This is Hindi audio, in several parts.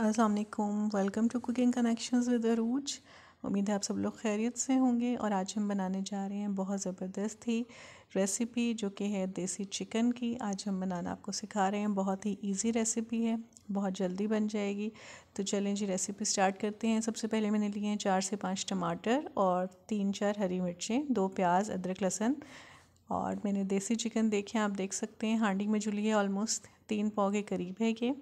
असलकुम welcome to cooking connection with Arooj उम्मीद है आप सब लोग खैरियत से होंगे और आज हम बनाने जा रहे हैं बहुत ज़बरदस्त थी रेसिपी जो कि है देसी चिकन की आज हम बनाना आपको सिखा रहे हैं बहुत ही इजी रेसिपी है बहुत जल्दी बन जाएगी तो चलें जी रेसिपी स्टार्ट करते हैं सबसे पहले मैंने लिए हैं चार से पाँच टमाटर और तीन चार हरी मिर्चें दो प्याज अदरक लहसन और मैंने देसी चिकन देखे आप देख सकते हैं हांडी में जुली है ऑलमोस्ट तीन पाव के करीब है ये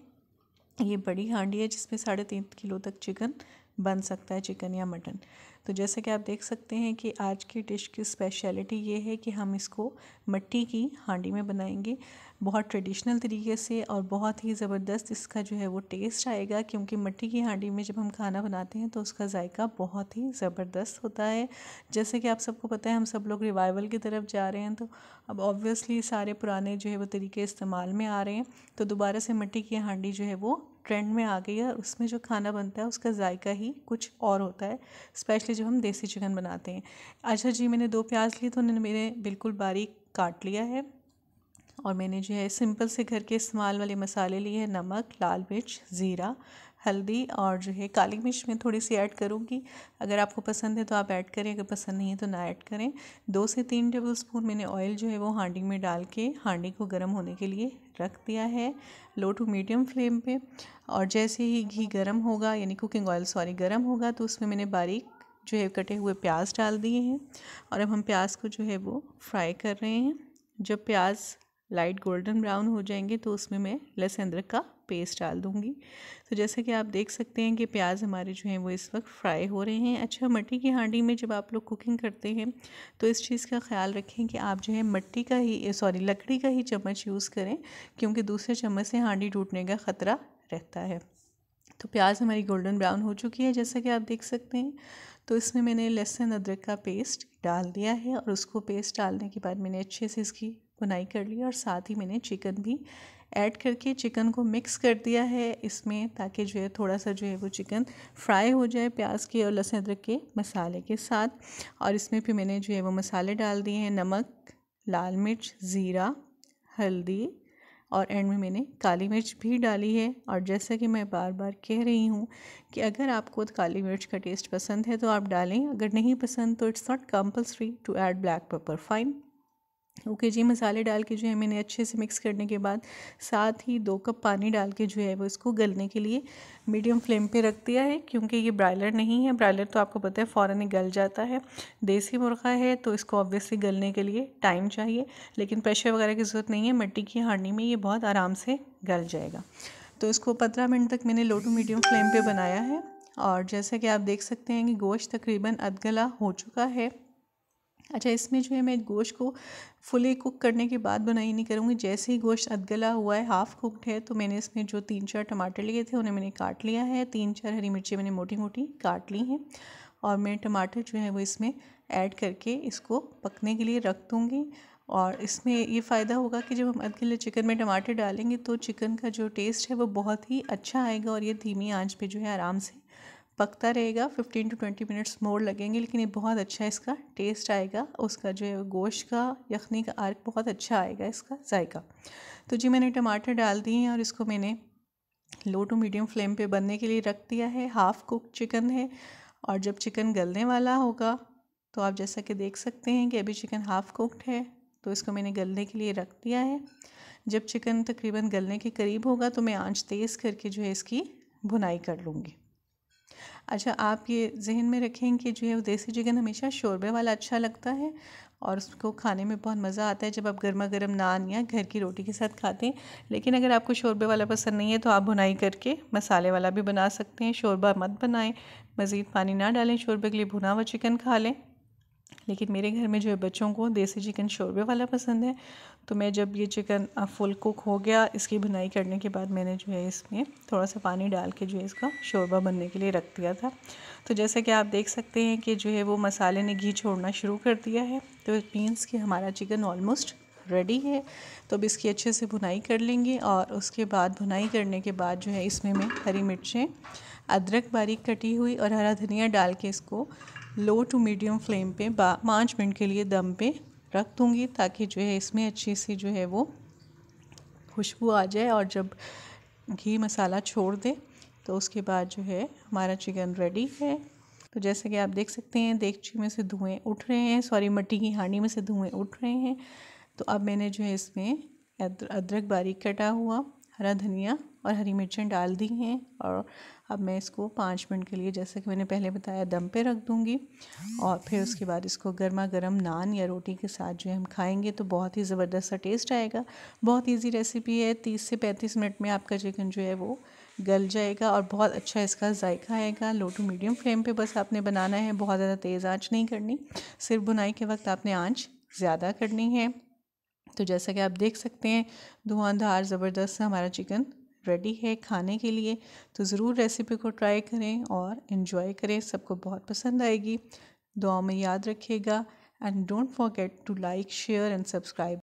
ये बड़ी हांडी है जिसमें साढ़े तीन किलो तक चिकन बन सकता है चिकन या मटन तो जैसे कि आप देख सकते हैं कि आज की डिश की स्पेशलिटी ये है कि हम इसको मिट्टी की हांडी में बनाएंगे बहुत ट्रेडिशनल तरीके से और बहुत ही ज़बरदस्त इसका जो है वो टेस्ट आएगा क्योंकि मिट्टी की हांडी में जब हम खाना बनाते हैं तो उसका जायका बहुत ही ज़बरदस्त होता है जैसे कि आप सबको पता है हम सब लोग रिवाइवल की तरफ जा रहे हैं तो अब ऑब्वियसली सारे पुराने जो है वो तरीके इस्तेमाल में आ रहे हैं तो दोबारा से मिट्टी की हांडी जो है वो ट्रेंड में आ गई है और उसमें जो खाना बनता है उसका जायका ही कुछ और होता है स्पेशली जब हम देसी चिकन बनाते हैं अच्छा जी मैंने दो प्याज लिए तो उन्होंने मेरे बिल्कुल बारीक काट लिया है और मैंने जो है सिंपल से घर के इस्तेमाल वाले मसाले लिए हैं नमक लाल मिर्च ज़ीरा हल्दी और जो है काली मिर्च में थोड़ी सी ऐड करूँगी अगर आपको पसंद है तो आप ऐड करें अगर पसंद नहीं है तो ना ऐड करें दो से तीन टेबल स्पून मैंने ऑयल जो है वो हांडी में डाल के हांडी को गर्म होने के लिए रख दिया है लो टू मीडियम फ्लेम पे और जैसे ही घी गर्म होगा यानी कुकिंग ऑयल सॉरी गर्म होगा तो उसमें मैंने बारीक जो है कटे हुए प्याज डाल दिए हैं और अब हम प्याज को जो है वो फ्राई कर रहे हैं जब प्याज लाइट गोल्डन ब्राउन हो जाएंगे तो उसमें मैं लहसुन अदरक का पेस्ट डाल दूँगी तो जैसे कि आप देख सकते हैं कि प्याज हमारे जो हैं वो इस वक्त फ्राई हो रहे हैं अच्छा मट्टी की हांडी में जब आप लोग कुकिंग करते हैं तो इस चीज़ का ख्याल रखें कि आप जो है मट्टी का ही सॉरी लकड़ी का ही चम्मच यूज़ करें क्योंकि दूसरे चम्मच से हांडी टूटने का ख़तरा रहता है तो प्याज हमारी गोल्डन ब्राउन हो चुकी है जैसा कि आप देख सकते हैं तो इसमें मैंने लहसुन अदरक का पेस्ट डाल दिया है और उसको पेस्ट डालने के बाद मैंने अच्छे से इसकी बुनाई कर ली और साथ ही मैंने चिकन भी ऐड करके चिकन को मिक्स कर दिया है इसमें ताकि जो है थोड़ा सा जो है वो चिकन फ्राई हो जाए प्याज के और लहसुन अदरक के मसाले के साथ और इसमें फिर मैंने जो है वो मसाले डाल दिए हैं नमक लाल मिर्च ज़ीरा हल्दी और एंड में मैंने काली मिर्च भी डाली है और जैसा कि मैं बार बार कह रही हूँ कि अगर आपको काली मिर्च का टेस्ट पसंद है तो आप डालें अगर नहीं पसंद तो it's not compulsory to add black pepper fine okay जी मसाले डाल के जो है मैंने अच्छे से मिक्स करने के बाद साथ ही दो कप पानी डाल के जो है वो इसको गलने के लिए मीडियम फ्लेम पे रख दिया है क्योंकि ये ब्रायलर नहीं है ब्रायलर तो आपको पता है फ़ौरन ही गल जाता है देसी मुर्गा है तो इसको ऑब्वियसली गलने के लिए टाइम चाहिए लेकिन प्रेशर वगैरह की ज़रूरत नहीं है मिट्टी की हांडी में ये बहुत आराम से गल जाएगा तो इसको पंद्रह मिनट तक मैंने लो टू मीडियम फ्लेम पर बनाया है और जैसा कि आप देख सकते हैं कि गोश्त तकरीबन अधगला हो चुका है अच्छा इसमें जो है मैं गोश्त को फुली कुक करने के बाद बनाई नहीं करूँगी जैसे ही गोश्त अदगला हुआ है हाफ़ कुकड है तो मैंने इसमें जो तीन चार टमाटर लिए थे उन्हें मैंने काट लिया है तीन चार हरी मिर्ची मैंने मोटी मोटी काट ली हैं और मैं टमाटर जो है वो इसमें ऐड करके इसको पकने के लिए रख दूँगी और इसमें ये फ़ायदा होगा कि जब हम अदगले चिकन में टमाटर डालेंगे तो चिकन का जो टेस्ट है वो बहुत ही अच्छा आएगा और ये धीमी आँच पर जो है आराम से पकता रहेगा 15 टू 20 मिनट्स मोर लगेंगे लेकिन ये बहुत अच्छा इसका टेस्ट आएगा उसका जो है गोश्त का यखनी का आर्क बहुत अच्छा आएगा इसका जायका तो जी मैंने टमाटर डाल दिए हैं और इसको मैंने लो टू मीडियम फ्लेम पे बनने के लिए रख दिया है हाफ़ कुक चिकन है और जब चिकन गलने वाला होगा तो आप जैसा कि देख सकते हैं कि अभी चिकन हाफ़ कुकड है तो इसको मैंने गलने के लिए रख दिया है जब चिकन तकरीबन गलने के करीब होगा तो मैं आँच तेज़ करके जो है इसकी बुनाई कर लूँगी अच्छा आप ये जहन में रखें कि जो है वो देसी चिकन हमेशा शोरबे वाला अच्छा लगता है और उसको खाने में बहुत मज़ा आता है जब आप गर्मा गर्म नान या घर की रोटी के साथ खाते हैं लेकिन अगर आपको शोरबे वाला पसंद नहीं है तो आप भुनाई करके मसाले वाला भी बना सकते हैं शोरबा मत बनाएं मज़ीद पानी ना डालें शोरबे के लिए भुना हुआ चिकन खा लें लेकिन मेरे घर में जो है बच्चों को देसी चिकन शोरबे वाला पसंद है तो मैं जब ये चिकन फुल कुक हो गया इसकी भुनाई करने के बाद मैंने जो है इसमें थोड़ा सा पानी डाल के जो है इसका शोरबा बनने के लिए रख दिया था तो जैसे कि आप देख सकते हैं कि जो है वो मसाले ने घी छोड़ना शुरू कर दिया है तो इट मीन्स कि हमारा चिकन ऑलमोस्ट रेडी है तो अब इसकी अच्छे से भुनाई कर लेंगे और उसके बाद भुनाई करने के बाद जो है इसमें मैं हरी मिर्चें अदरक बारीक कटी हुई और हरा धनिया डाल के इसको लो टू मीडियम फ्लेम पे पाँच मिनट के लिए दम पे रख दूँगी ताकि जो है इसमें अच्छी सी जो है वो खुशबू आ जाए और जब घी मसाला छोड़ दे तो उसके बाद जो है हमारा चिकन रेडी है तो जैसे कि आप देख सकते हैं देगची में से धुएँ उठ रहे हैं सॉरी मट्टी की हांडी में से धुएँ उठ रहे हैं तो अब मैंने जो है इसमें अदरक बारीक कटा हुआ हरा धनिया और हरी मिर्चें डाल दी हैं और अब मैं इसको पाँच मिनट के लिए जैसा कि मैंने पहले बताया दम पे रख दूँगी और फिर उसके बाद इसको गर्मा गर्म नान या रोटी के साथ जो है हम खाएंगे तो बहुत ही ज़बरदस्त सा टेस्ट आएगा बहुत ईजी रेसिपी है तीस से पैंतीस मिनट में आपका चिकन जो है वो गल जाएगा और बहुत अच्छा इसका जायका आएगा लो टू मीडियम फ्लेम पर बस आपने बनाना है बहुत ज़्यादा तेज़ आँच नहीं करनी सिर्फ बुनाई के वक्त आपने आँच ज़्यादा करनी है तो जैसा कि आप देख सकते हैं धुआंधार ज़बरदस्त हमारा चिकन रेडी है खाने के लिए तो ज़रूर रेसिपी को ट्राई करें और इन्जॉय करें सबको बहुत पसंद आएगी दुआ में याद रखिएगा and don't forget to like share and subscribe